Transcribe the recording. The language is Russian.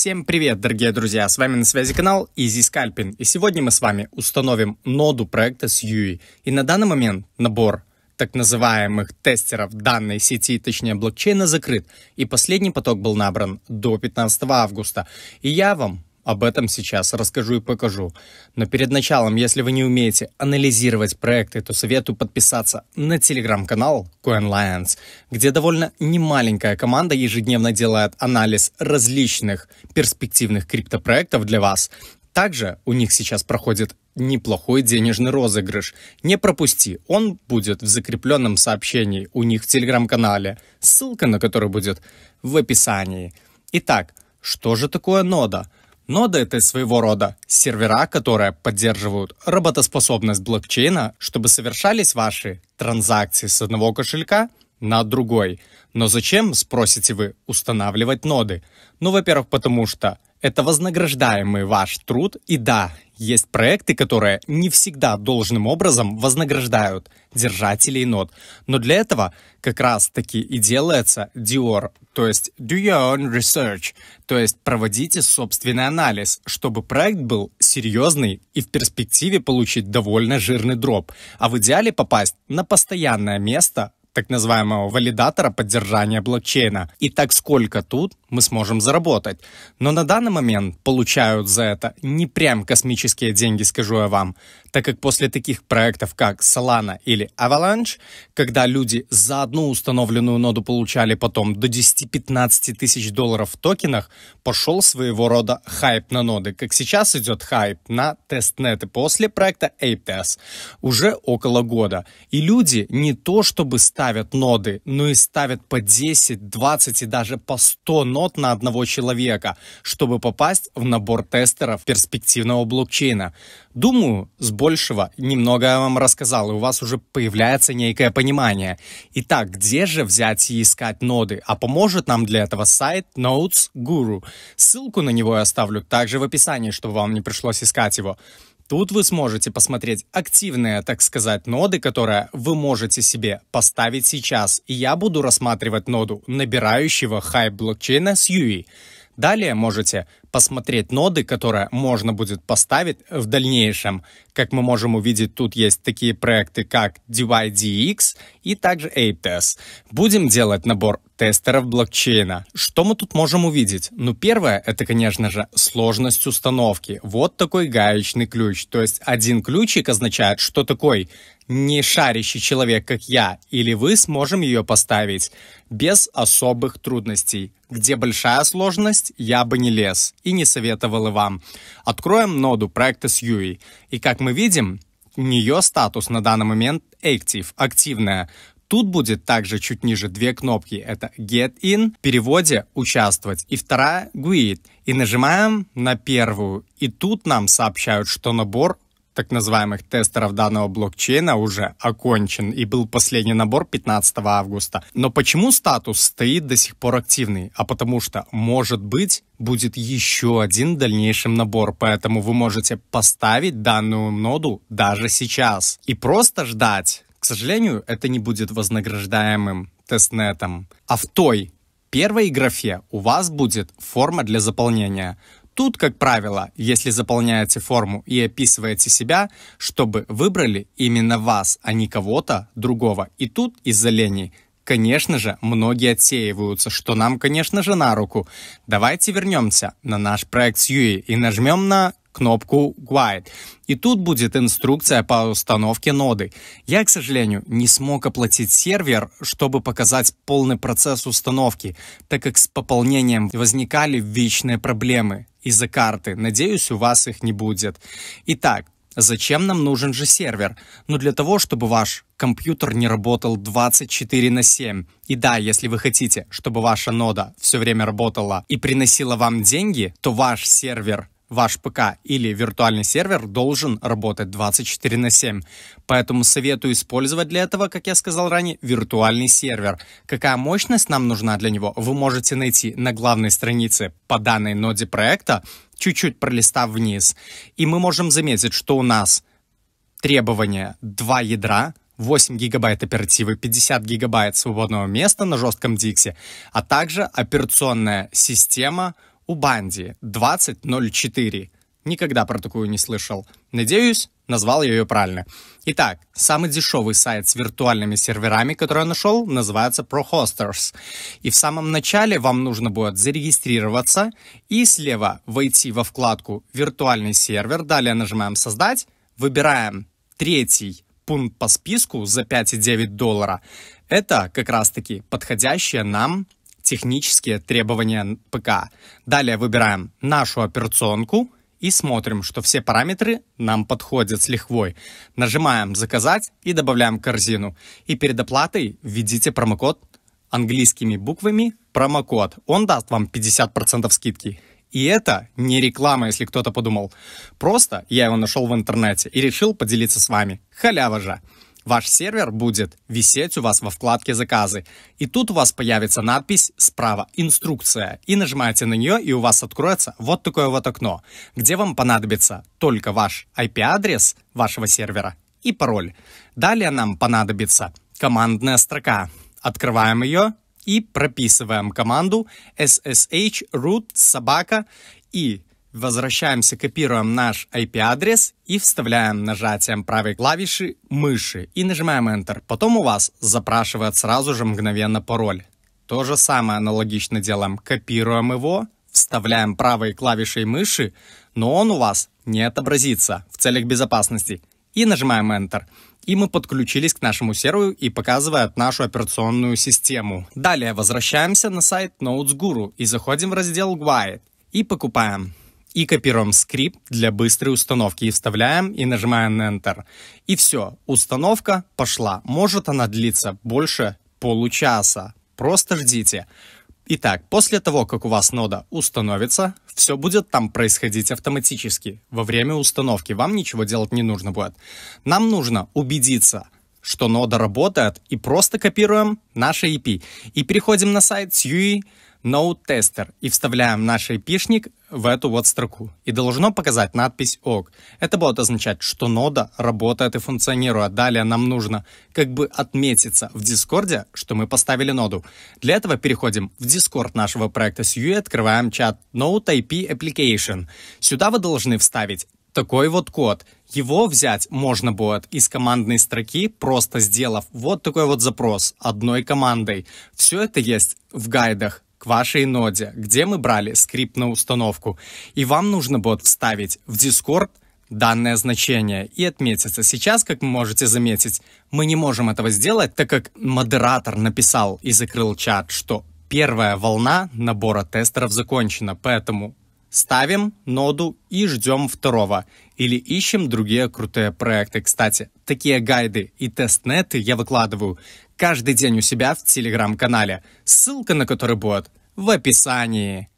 Всем привет, дорогие друзья! С вами на связи канал Easy Scalping. И сегодня мы с вами установим ноду проекта с UI. И на данный момент набор так называемых тестеров данной сети, точнее блокчейна, закрыт. И последний поток был набран до 15 августа. И я вам об этом сейчас расскажу и покажу. Но перед началом, если вы не умеете анализировать проекты, то советую подписаться на телеграм-канал CoinLions, где довольно немаленькая команда ежедневно делает анализ различных перспективных криптопроектов для вас. Также у них сейчас проходит неплохой денежный розыгрыш. Не пропусти, он будет в закрепленном сообщении у них в телеграм-канале, ссылка на который будет в описании. Итак, что же такое нода? Ноды — это своего рода сервера, которые поддерживают работоспособность блокчейна, чтобы совершались ваши транзакции с одного кошелька на другой. Но зачем, спросите вы, устанавливать ноды? Ну, во-первых, потому что это вознаграждаемый ваш труд, и да, есть проекты, которые не всегда должным образом вознаграждают держателей нод. Но для этого как раз таки и делается Dior то есть do your own research, то есть проводите собственный анализ, чтобы проект был серьезный и в перспективе получить довольно жирный дроп, а в идеале попасть на постоянное место так называемого валидатора поддержания блокчейна. И так сколько тут мы сможем заработать. Но на данный момент получают за это не прям космические деньги, скажу я вам, так как после таких проектов, как Solana или Avalanche, когда люди за одну установленную ноду получали потом до 10-15 тысяч долларов в токенах, пошел своего рода хайп на ноды, как сейчас идет хайп на тестнеты после проекта ApeTest уже около года. И люди не то чтобы стали ставят ноды, но ну и ставят по 10, 20 и даже по 100 нод на одного человека, чтобы попасть в набор тестеров перспективного блокчейна. Думаю, с большего немного я вам рассказал, и у вас уже появляется некое понимание. Итак, где же взять и искать ноды? А поможет нам для этого сайт Nodes Guru. Ссылку на него я оставлю также в описании, чтобы вам не пришлось искать его. Тут вы сможете посмотреть активные, так сказать, ноды, которые вы можете себе поставить сейчас. И я буду рассматривать ноду набирающего хайп блокчейна с UI. Далее можете посмотреть ноды, которые можно будет поставить в дальнейшем. Как мы можем увидеть, тут есть такие проекты, как DYDX и также ApeTest. Будем делать набор тестеров блокчейна. Что мы тут можем увидеть? Ну, первое, это, конечно же, сложность установки. Вот такой гаечный ключ. То есть один ключик означает, что такой не шарящий человек, как я, или вы сможем ее поставить без особых трудностей. Где большая сложность, я бы не лез и не советовал вам. Откроем ноду Practice UI. И как мы видим, у нее статус на данный момент Active, активная. Тут будет также чуть ниже две кнопки. Это Get In, в переводе «Участвовать», и вторая Guide. И нажимаем на первую. И тут нам сообщают, что набор так называемых тестеров данного блокчейна уже окончен и был последний набор 15 августа. Но почему статус стоит до сих пор активный? А потому что, может быть, будет еще один в набор, поэтому вы можете поставить данную ноду даже сейчас и просто ждать. К сожалению, это не будет вознаграждаемым тестнетом. А в той первой графе у вас будет форма для заполнения тут, как правило, если заполняете форму и описываете себя, чтобы выбрали именно вас, а не кого-то другого. И тут из-за лени Конечно же, многие отсеиваются, что нам, конечно же, на руку. Давайте вернемся на наш проект юи и нажмем на кнопку Guide. И тут будет инструкция по установке ноды. Я, к сожалению, не смог оплатить сервер, чтобы показать полный процесс установки, так как с пополнением возникали вечные проблемы из-за карты. Надеюсь, у вас их не будет. Итак, Зачем нам нужен же сервер? Ну для того, чтобы ваш компьютер не работал 24 на 7. И да, если вы хотите, чтобы ваша нода все время работала и приносила вам деньги, то ваш сервер ваш ПК или виртуальный сервер должен работать 24 на 7. Поэтому советую использовать для этого, как я сказал ранее, виртуальный сервер. Какая мощность нам нужна для него, вы можете найти на главной странице по данной ноде проекта, чуть-чуть пролистав вниз. И мы можем заметить, что у нас требования: 2 ядра, 8 гигабайт оперативы, 50 гигабайт свободного места на жестком диксе, а также операционная система – у Банди 2004. Никогда про такую не слышал. Надеюсь, назвал я ее правильно. Итак, самый дешевый сайт с виртуальными серверами, который я нашел, называется ProHosters. И в самом начале вам нужно будет зарегистрироваться и слева войти во вкладку «Виртуальный сервер». Далее нажимаем «Создать», выбираем третий пункт по списку за 5,9 доллара. Это как раз-таки подходящая нам технические требования ПК. Далее выбираем нашу операционку и смотрим, что все параметры нам подходят с лихвой. Нажимаем «Заказать» и добавляем корзину. И перед оплатой введите промокод английскими буквами «Промокод». Он даст вам 50% скидки. И это не реклама, если кто-то подумал. Просто я его нашел в интернете и решил поделиться с вами. Халява же! Ваш сервер будет висеть у вас во вкладке «Заказы». И тут у вас появится надпись справа «Инструкция». И нажимаете на нее, и у вас откроется вот такое вот окно, где вам понадобится только ваш IP-адрес вашего сервера и пароль. Далее нам понадобится командная строка. Открываем ее и прописываем команду ssh root собака и Возвращаемся, копируем наш IP-адрес и вставляем нажатием правой клавиши мыши и нажимаем Enter. Потом у вас запрашивает сразу же мгновенно пароль. То же самое аналогично делаем. Копируем его, вставляем правой клавишей мыши, но он у вас не отобразится в целях безопасности. И нажимаем Enter. И мы подключились к нашему серверу и показывает нашу операционную систему. Далее возвращаемся на сайт NotesGuru и заходим в раздел Guide и покупаем и копируем скрипт для быстрой установки. И вставляем, и нажимаем Enter. И все, установка пошла. Может она длиться больше получаса. Просто ждите. Итак, после того, как у вас нода установится, все будет там происходить автоматически. Во время установки вам ничего делать не нужно будет. Нам нужно убедиться, что нода работает, и просто копируем наше IP. И переходим на сайт SUI Node Tester и вставляем наш IP-шник в эту вот строку и должно показать надпись ОК. Это будет означать, что нода работает и функционирует. А далее нам нужно как бы отметиться в Дискорде, что мы поставили ноду. Для этого переходим в Дискорд нашего проекта SU и открываем чат Node.ip Application. Сюда вы должны вставить такой вот код. Его взять можно будет из командной строки, просто сделав вот такой вот запрос одной командой. Все это есть в гайдах к вашей ноде, где мы брали скрипт на установку, и вам нужно будет вставить в Discord данное значение и отметиться. Сейчас, как вы можете заметить, мы не можем этого сделать, так как модератор написал и закрыл чат, что первая волна набора тестеров закончена, поэтому ставим ноду и ждем второго. Или ищем другие крутые проекты. Кстати, такие гайды и тестнеты я выкладываю каждый день у себя в телеграм-канале, ссылка на который будет в описании.